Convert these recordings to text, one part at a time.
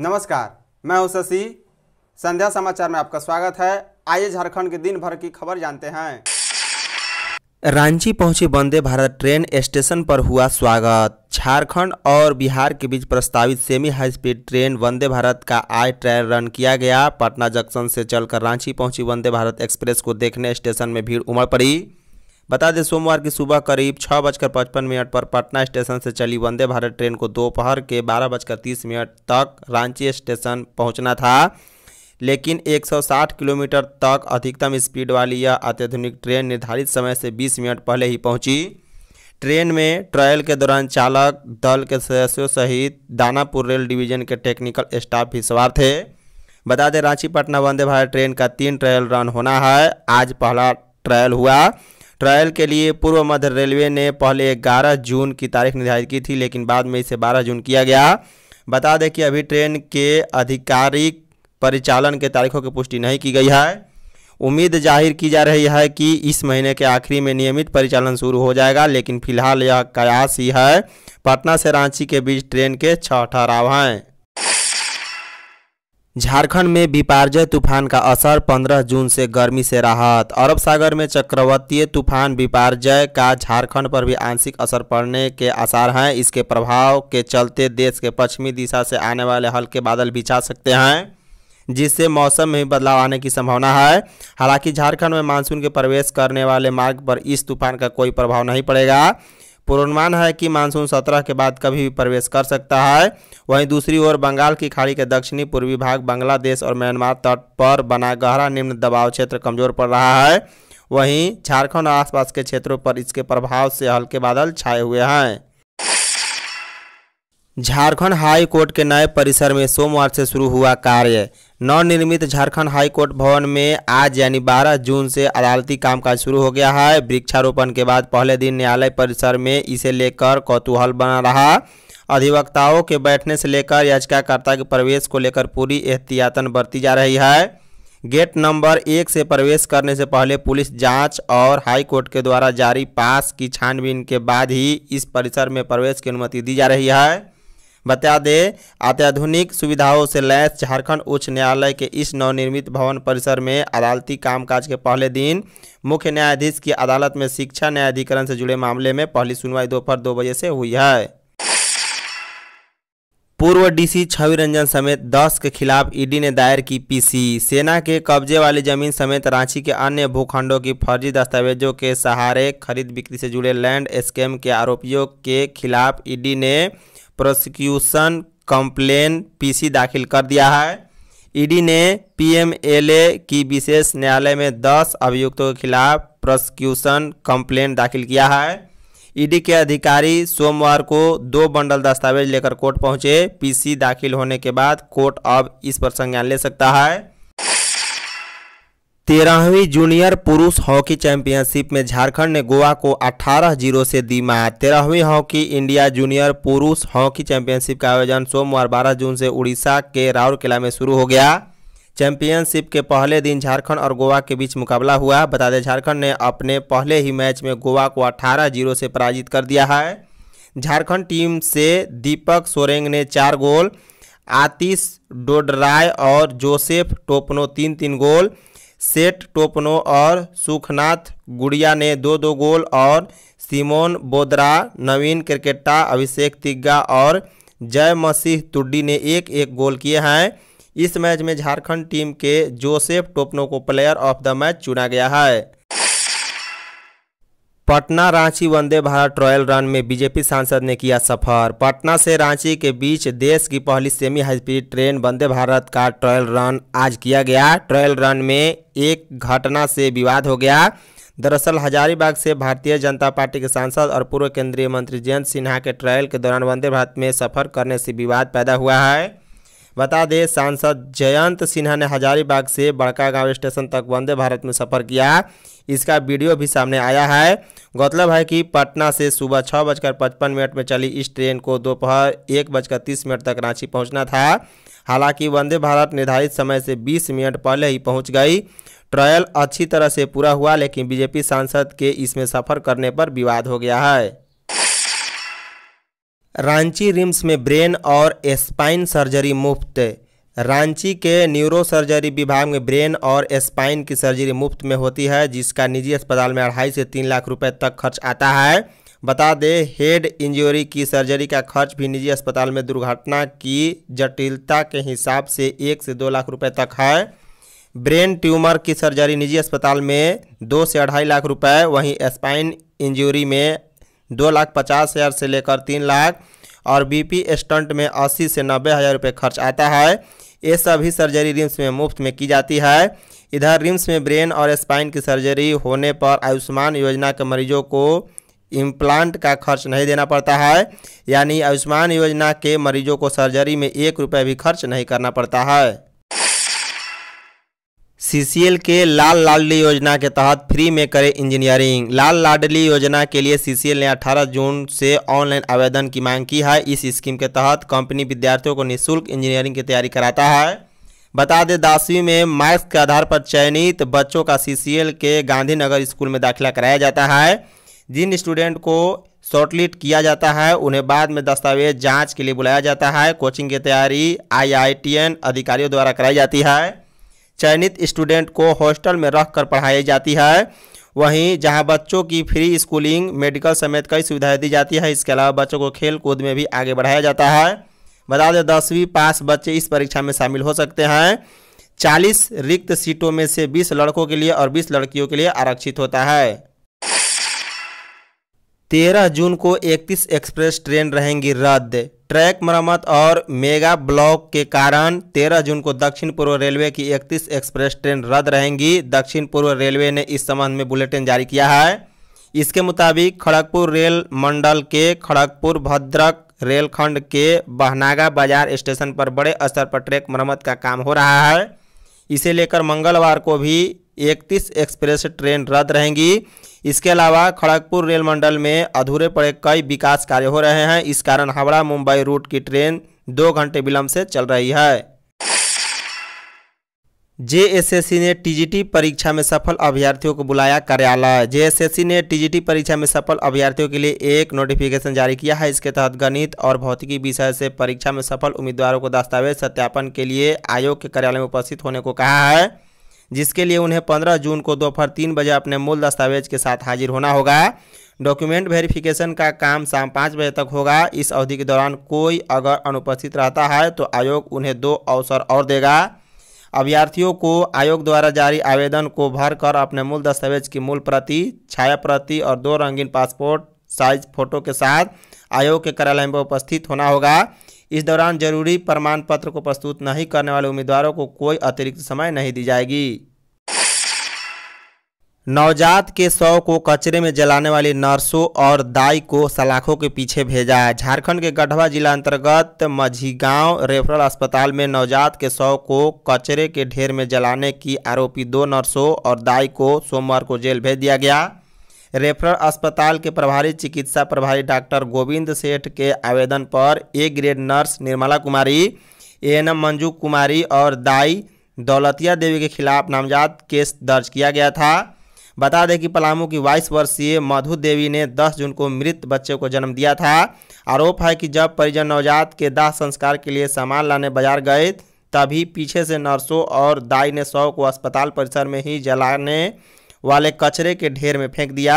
नमस्कार मैं हूं शशि संध्या समाचार में आपका स्वागत है आइए झारखंड के दिन भर की खबर जानते हैं रांची पहुंची वंदे भारत ट्रेन स्टेशन पर हुआ स्वागत झारखंड और बिहार के बीच प्रस्तावित semi high speed train Vande Bharat का आज ट्रायल रन किया गया पटना जंक्शन से चलकर रांची पहुंची वंदे भारत एक्सप्रेस को देखने स्टेशन में भीड़ उमड़ पड़ी बता दें सोमवार की सुबह करीब छः बजकर पचपन मिनट पर पटना स्टेशन से चली वंदे भारत ट्रेन को दोपहर के बारह बजकर तीस मिनट तक रांची स्टेशन पहुंचना था लेकिन 160 किलोमीटर तक अधिकतम स्पीड वाली यह अत्याधुनिक ट्रेन निर्धारित समय से 20 मिनट पहले ही पहुंची ट्रेन में ट्रायल के दौरान चालक दल के सदस्यों सहित दानापुर रेल डिवीजन के टेक्निकल स्टाफ भी सवार थे बता दें रांची पटना वंदे भारत ट्रेन का तीन ट्रायल रन होना है आज पहला ट्रायल हुआ ट्रायल के लिए पूर्व मध्य रेलवे ने पहले 11 जून की तारीख निर्धारित की थी लेकिन बाद में इसे 12 जून किया गया बता दें कि अभी ट्रेन के आधिकारिक परिचालन के तारीखों की पुष्टि नहीं की गई है उम्मीद जाहिर की जा रही है कि इस महीने के आखिरी में नियमित परिचालन शुरू हो जाएगा लेकिन फिलहाल यह कयास ही है पटना से रांची के बीच ट्रेन के छह ठहराव हैं झारखंड में विपार्जय तूफान का असर 15 जून से गर्मी से राहत अरब सागर में चक्रवर्तीय तूफान विपार्जय का झारखंड पर भी आंशिक असर पड़ने के आसार हैं इसके प्रभाव के चलते देश के पश्चिमी दिशा से आने वाले हल्के बादल बिछा सकते हैं जिससे मौसम में बदलाव आने की संभावना है हालांकि झारखंड में मानसून के प्रवेश करने वाले मार्ग पर इस तूफान का कोई प्रभाव नहीं पड़ेगा पूर्वानुमान है कि मानसून सत्रह के बाद कभी भी प्रवेश कर सकता है वहीं दूसरी ओर बंगाल की खाड़ी के दक्षिणी पूर्वी भाग बांग्लादेश और म्यांमार तट पर बना गहरा निम्न दबाव क्षेत्र कमजोर पड़ रहा है वहीं झारखंड और आसपास के क्षेत्रों पर इसके प्रभाव से हल्के बादल छाए हुए हैं झारखंड हाई कोर्ट के नए परिसर में सोमवार से शुरू हुआ कार्य नवनिर्मित झारखंड हाई कोर्ट भवन में आज यानी 12 जून से अदालती कामकाज शुरू हो गया है वृक्षारोपण के बाद पहले दिन न्यायालय परिसर में इसे लेकर कौतूहल बना रहा अधिवक्ताओं के बैठने से लेकर याचिकाकर्ता के प्रवेश को लेकर पूरी एहतियातन बरती जा रही है गेट नंबर एक से प्रवेश करने से पहले पुलिस जांच और हाई कोर्ट के द्वारा जारी पास की छानबीन के बाद ही इस परिसर में प्रवेश की अनुमति दी जा रही है बता दें अत्याधुनिक सुविधाओं से लैस झारखंड उच्च न्यायालय के इस नवनिर्मित भवन परिसर में अदालती कामकाज के पहले दिन मुख्य न्यायाधीश की अदालत में शिक्षा न्यायाधिकरण से जुड़े मामले में पहली सुनवाई दोपहर दो बजे से हुई है पूर्व डीसी छवि रंजन समेत 10 के खिलाफ ईडी ने दायर की पीसी सेना के कब्जे वाली जमीन समेत रांची के अन्य भूखंडों की फर्जी दस्तावेजों के सहारे खरीद बिक्री से जुड़े लैंड स्कैम के आरोपियों के खिलाफ ईडी ने प्रोसिक्यूशन कंप्लेन पीसी दाखिल कर दिया है ईडी ने पीएमएलए की विशेष न्यायालय में दस अभियुक्तों के खिलाफ प्रोसिक्यूशन कंप्लेन दाखिल किया है ईडी के अधिकारी सोमवार को दो बंडल दस्तावेज लेकर कोर्ट पहुंचे पीसी दाखिल होने के बाद कोर्ट अब इस पर संज्ञान ले सकता है तेरहवीं जूनियर पुरुष हॉकी चैंपियनशिप में झारखंड ने गोवा को 18 जीरो से दी मात तेरहवीं हॉकी इंडिया जूनियर पुरुष हॉकी चैंपियनशिप का आयोजन सोमवार 12 जून से उड़ीसा के राउरकेला में शुरू हो गया चैंपियनशिप के पहले दिन झारखंड और गोवा के बीच मुकाबला हुआ बता दें झारखंड ने अपने पहले ही मैच में गोवा को अठारह जीरो से पराजित कर दिया है झारखंड टीम से दीपक सोरेंग ने चार गोल आतिश डोडराय और जोसेफ टोपनो तीन तीन गोल सेठ टोपनो और सुखनाथ गुड़िया ने दो दो गोल और सिमोन बोदरा नवीन क्रिकेटा अभिषेक तिग्गा और जय मसीह तुड्डी ने एक एक गोल किए हैं इस मैच में झारखंड टीम के जोसेफ टोपनो को प्लेयर ऑफ द मैच चुना गया है पटना रांची वंदे भारत रॉयल रन में बीजेपी सांसद ने किया सफर पटना से रांची के बीच देश की पहली semi high speed train Vande Bharat का ट्रायल रन आज किया गया ट्रायल रन में एक घटना से विवाद हो गया दरअसल हजारीबाग से भारतीय जनता पार्टी के सांसद और पूर्व केंद्रीय मंत्री जयंत सिन्हा के ट्रायल के दौरान वंदे भारत में सफर करने से विवाद पैदा हुआ है बता दें सांसद जयंत सिन्हा ने हजारीबाग से बड़कागांव स्टेशन तक वंदे भारत में सफर किया इसका वीडियो भी सामने आया है गौरतलब है कि पटना से सुबह छः बजकर पचपन मिनट में चली इस ट्रेन को दोपहर एक बजकर तीस मिनट तक रांची पहुंचना था हालांकि वंदे भारत निर्धारित समय से 20 मिनट पहले ही पहुंच गई ट्रायल अच्छी तरह से पूरा हुआ लेकिन बीजेपी सांसद के इसमें सफर करने पर विवाद हो गया है रांची रिम्स में ब्रेन और स्पाइन सर्जरी मुफ्त रांची के न्यूरो सर्जरी विभाग में ब्रेन और स्पाइन की सर्जरी मुफ्त में होती है जिसका निजी अस्पताल में अढ़ाई से तीन लाख रुपए तक खर्च आता है बता दें हेड इंजरी की सर्जरी का खर्च भी निजी अस्पताल में दुर्घटना की जटिलता के हिसाब से एक से दो लाख रुपए तक है ब्रेन ट्यूमर की सर्जरी निजी अस्पताल में दो से अढ़ाई लाख रुपये वहीं स्पाइन इंजरी में दो लाख पचास हज़ार से लेकर तीन लाख और बीपी स्टंट में अस्सी से नब्बे हज़ार रुपये खर्च आता है ये सभी सर्जरी रिम्स में मुफ्त में की जाती है इधर रिम्स में ब्रेन और स्पाइन की सर्जरी होने पर आयुष्मान योजना के मरीजों को इम्प्लांट का खर्च नहीं देना पड़ता है यानी आयुष्मान योजना के मरीजों को सर्जरी में एक रुपये भी खर्च नहीं करना पड़ता है सी के लाल लाडली योजना के तहत फ्री में करें इंजीनियरिंग लाल लाडली योजना के लिए सी ने 18 जून से ऑनलाइन आवेदन की मांग की है इस स्कीम के तहत कंपनी विद्यार्थियों को निःशुल्क इंजीनियरिंग की तैयारी कराता है बता दें दसवीं में मार्क्स के आधार पर चयनित बच्चों का सी के गांधीनगर स्कूल में दाखिला कराया जाता है जिन स्टूडेंट को शॉर्टलिस्ट किया जाता है उन्हें बाद में दस्तावेज जाँच के लिए बुलाया जाता है कोचिंग की तैयारी आई अधिकारियों द्वारा कराई जाती है चयनित स्टूडेंट को हॉस्टल में रख कर पढ़ाई जाती है वहीं जहां बच्चों की फ्री स्कूलिंग मेडिकल समेत कई सुविधाएं दी जाती है इसके अलावा बच्चों को खेल कूद में भी आगे बढ़ाया जाता है बता दें दसवीं पास बच्चे इस परीक्षा में शामिल हो सकते हैं चालीस रिक्त सीटों में से बीस लड़कों के लिए और बीस लड़कियों के लिए आरक्षित होता है तेरह जून को 31 एक्सप्रेस ट्रेन रहेंगी रद्द ट्रैक मरम्मत और मेगा ब्लॉक के कारण 13 जून को दक्षिण पूर्व रेलवे की 31 एक्सप्रेस ट्रेन रद्द रहेंगी दक्षिण पूर्व रेलवे ने इस संबंध में बुलेटिन जारी किया है इसके मुताबिक खड़गपुर रेल मंडल के खड़गपुर भद्रक रेलखंड के बहनागा बाजार स्टेशन पर बड़े स्तर पर ट्रैक मरम्मत का काम हो रहा है इसे लेकर मंगलवार को भी 31 एक्सप्रेस ट्रेन रद्द रहेंगी इसके अलावा खड़गपुर रेल मंडल में अधूरे पड़े कई विकास कार्य हो रहे हैं इस कारण हावड़ा मुंबई रूट की ट्रेन दो घंटे विलंब से चल रही है जेएसएससी ने टीजीटी परीक्षा में सफल अभ्यर्थियों को बुलाया कार्यालय जेएसएससी ने टीजीटी परीक्षा में सफल अभ्यर्थियों के लिए एक नोटिफिकेशन जारी किया है इसके तहत गणित और भौतिकी विषय से परीक्षा में सफल उम्मीदवारों को दस्तावेज सत्यापन के लिए आयोग के कार्यालय में उपस्थित होने को कहा है जिसके लिए उन्हें 15 जून को दोपहर तीन बजे अपने मूल दस्तावेज के साथ हाजिर होना होगा डॉक्यूमेंट वेरिफिकेशन का काम शाम पाँच बजे तक होगा इस अवधि के दौरान कोई अगर अनुपस्थित रहता है तो आयोग उन्हें दो अवसर और देगा अभ्यर्थियों को आयोग द्वारा जारी आवेदन को भर कर अपने मूल दस्तावेज की मूल प्रति छाया प्रति और दो रंगीन पासपोर्ट साइज फोटो के साथ आयोग के कार्यालय में उपस्थित होना होगा इस दौरान जरूरी प्रमाण पत्र को प्रस्तुत नहीं करने वाले उम्मीदवारों को कोई अतिरिक्त समय नहीं दी जाएगी नवजात के शव को कचरे में जलाने वाली नर्सों और दाई को सलाखों के पीछे भेजा है झारखंड के गढ़वा जिला अंतर्गत मझीगांव रेफरल अस्पताल में नवजात के शव को कचरे के ढेर में जलाने की आरोपी दो नर्सों और दाई को सोमवार को जेल भेज दिया गया रेफरल अस्पताल के प्रभारी चिकित्सा प्रभारी डॉक्टर गोविंद सेठ के आवेदन पर A grade nurse Nirmala Kumari ANM Manju Kumari और दाई दौलतिया देवी के खिलाफ नामजद केस दर्ज किया गया था बता दें कि पलामू की बाईस वर्षीय मधु देवी ने 10 जून को मृत बच्चे को जन्म दिया था आरोप है कि जब परिजन नवजात के दाह संस्कार के लिए सामान लाने बाजार गए तभी पीछे से नर्सों और दाई ने शव को अस्पताल परिसर में ही जलाने वाले कचरे के ढेर में फेंक दिया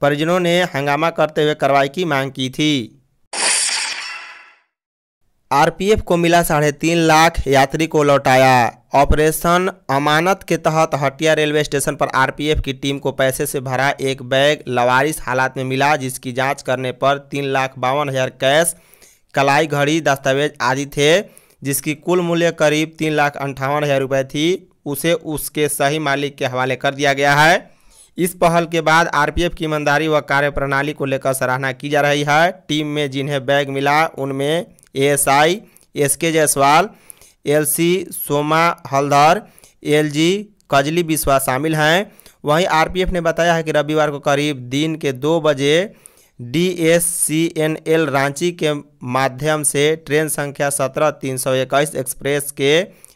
परिजनों ने हंगामा करते हुए कार्रवाई की मांग की थी आरपीएफ को मिला साढ़े तीन लाख यात्री को लौटाया ऑपरेशन अमानत के तहत हटिया रेलवे स्टेशन पर आरपीएफ की टीम को पैसे से भरा एक बैग लवारिस हालात में मिला जिसकी जांच करने पर तीन लाख बावन हज़ार कैश कलाई घड़ी दस्तावेज आदि थे जिसकी कुल मूल्य करीब तीन लाख अंठावन हज़ार रुपये थी उसे उसके सही मालिक के हवाले कर दिया गया है इस पहल के बाद आरपीएफ की ईमानदारी व कार्यप्रणाली को लेकर सराहना की जा रही है टीम में जिन्हें बैग मिला उनमें ASI SK Jaiswal LC Soma Haldar LG Kajli Biswa शामिल हैं वहीं आरपीएफ ने बताया है कि रविवार को करीब दिन के दो बजे D S C N L Ranchi के माध्यम से ट्रेन संख्या सत्रह तीन सौ इक्कीस एक्सप्रेस के